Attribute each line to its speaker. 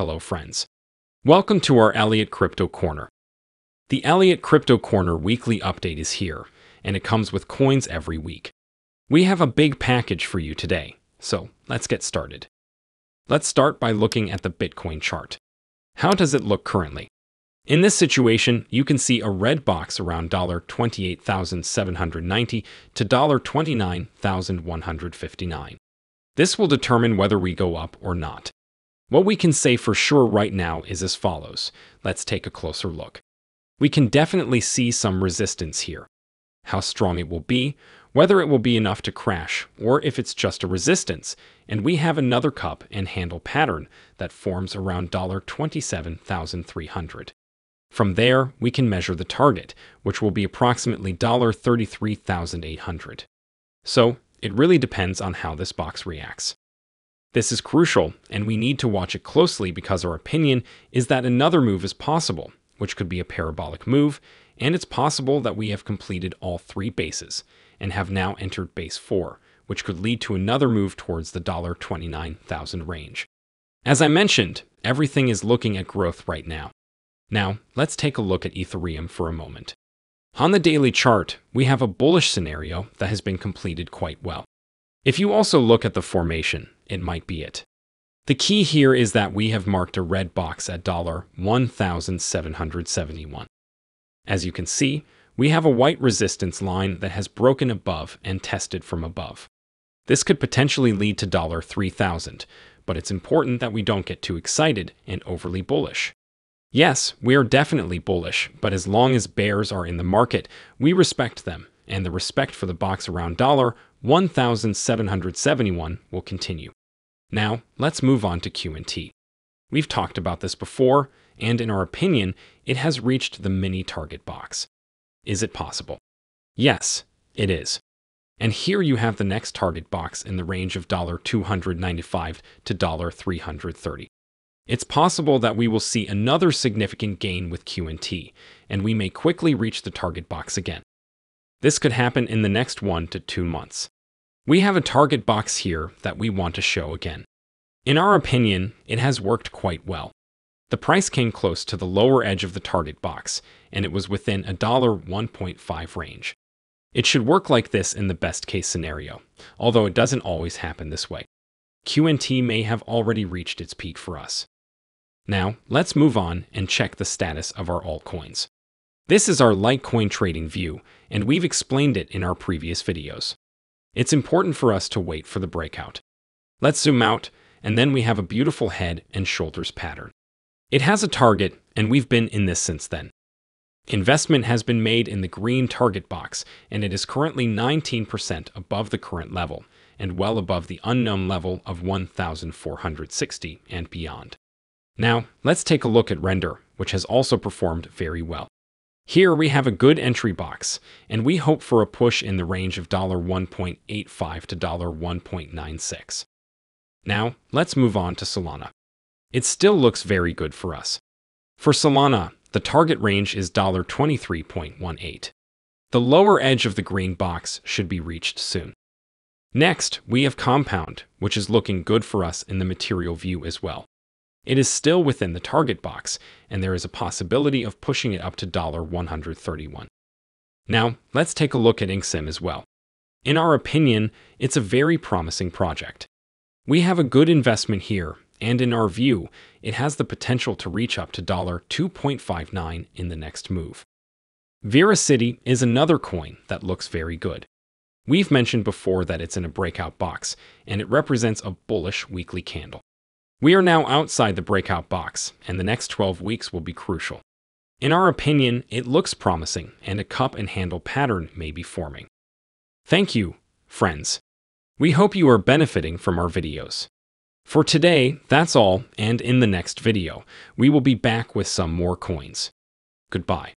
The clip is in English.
Speaker 1: Hello, friends. Welcome to our Elliott Crypto Corner. The Elliott Crypto Corner weekly update is here, and it comes with coins every week. We have a big package for you today, so let's get started. Let's start by looking at the Bitcoin chart. How does it look currently? In this situation, you can see a red box around $28,790 to $29,159. This will determine whether we go up or not. What we can say for sure right now is as follows. Let's take a closer look. We can definitely see some resistance here. How strong it will be, whether it will be enough to crash, or if it's just a resistance, and we have another cup and handle pattern that forms around $27,300. From there, we can measure the target, which will be approximately $33,800. So, it really depends on how this box reacts. This is crucial, and we need to watch it closely because our opinion is that another move is possible, which could be a parabolic move, and it's possible that we have completed all three bases and have now entered base 4, which could lead to another move towards the $29,000 range. As I mentioned, everything is looking at growth right now. Now, let's take a look at Ethereum for a moment. On the daily chart, we have a bullish scenario that has been completed quite well. If you also look at the formation, it might be it. The key here is that we have marked a red box at $1,771. As you can see, we have a white resistance line that has broken above and tested from above. This could potentially lead to $3,000, but it's important that we don't get too excited and overly bullish. Yes, we are definitely bullish, but as long as bears are in the market, we respect them, and the respect for the box around $1,771 will continue. Now, let's move on to Q&T. We've talked about this before, and in our opinion, it has reached the mini target box. Is it possible? Yes, it is. And here you have the next target box in the range of $295 to $330. It's possible that we will see another significant gain with Q&T, and we may quickly reach the target box again. This could happen in the next one to two months. We have a target box here that we want to show again. In our opinion, it has worked quite well. The price came close to the lower edge of the target box, and it was within a dollar 1.5 range. It should work like this in the best case scenario, although it doesn't always happen this way. QNT may have already reached its peak for us. Now, let's move on and check the status of our altcoins. This is our Litecoin trading view, and we've explained it in our previous videos. It's important for us to wait for the breakout. Let's zoom out and then we have a beautiful head and shoulders pattern. It has a target, and we've been in this since then. Investment has been made in the green target box, and it is currently 19% above the current level, and well above the unknown level of 1,460 and beyond. Now, let's take a look at Render, which has also performed very well. Here we have a good entry box, and we hope for a push in the range of $1.85 to $1.96. Now, let's move on to Solana. It still looks very good for us. For Solana, the target range is $23.18. The lower edge of the green box should be reached soon. Next, we have Compound, which is looking good for us in the material view as well. It is still within the target box, and there is a possibility of pushing it up to $131. Now, let's take a look at InkSim as well. In our opinion, it's a very promising project. We have a good investment here, and in our view, it has the potential to reach up to $2.59 in the next move. Vera City is another coin that looks very good. We've mentioned before that it's in a breakout box, and it represents a bullish weekly candle. We are now outside the breakout box, and the next 12 weeks will be crucial. In our opinion, it looks promising, and a cup and handle pattern may be forming. Thank you, friends, we hope you are benefiting from our videos. For today, that's all, and in the next video, we will be back with some more coins. Goodbye.